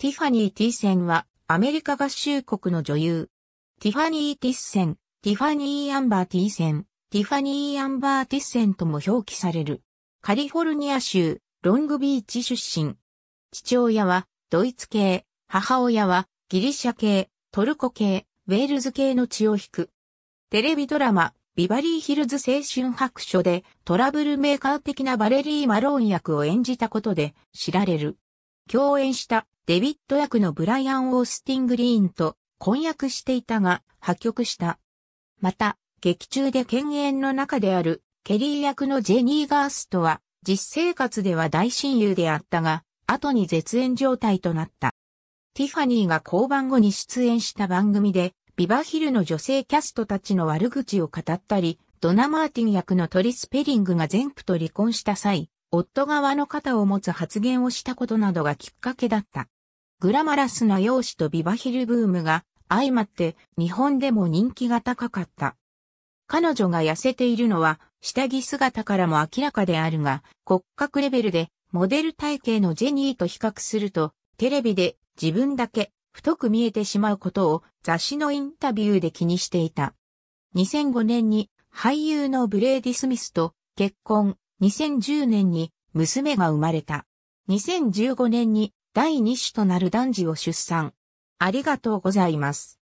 ティファニー・ティッセンは、アメリカ合衆国の女優。ティファニー・ティッセン、ティファニー・アンバー・ティッセン、ティファニー・アンバー・ティッセンとも表記される。カリフォルニア州、ロングビーチ出身。父親は、ドイツ系、母親は、ギリシャ系、トルコ系、ウェールズ系の血を引く。テレビドラマ、ビバリーヒルズ青春白書でトラブルメーカー的なバレリー・マローン役を演じたことで知られる。共演したデビット役のブライアン・オースティン・グリーンと婚約していたが破局した。また、劇中で犬猿の中であるケリー役のジェニー・ガースとは実生活では大親友であったが、後に絶縁状態となった。ティファニーが降板後に出演した番組で、ビバヒルの女性キャストたちの悪口を語ったり、ドナ・マーティン役のトリス・ペリングが全部と離婚した際、夫側の肩を持つ発言をしたことなどがきっかけだった。グラマラスな容姿とビバヒルブームが相まって日本でも人気が高かった。彼女が痩せているのは下着姿からも明らかであるが骨格レベルでモデル体型のジェニーと比較するとテレビで自分だけ太く見えてしまうことを雑誌のインタビューで気にしていた。2005年に俳優のブレイディ・スミスと結婚、2010年に娘が生まれた。2015年に第2子となる男児を出産。ありがとうございます。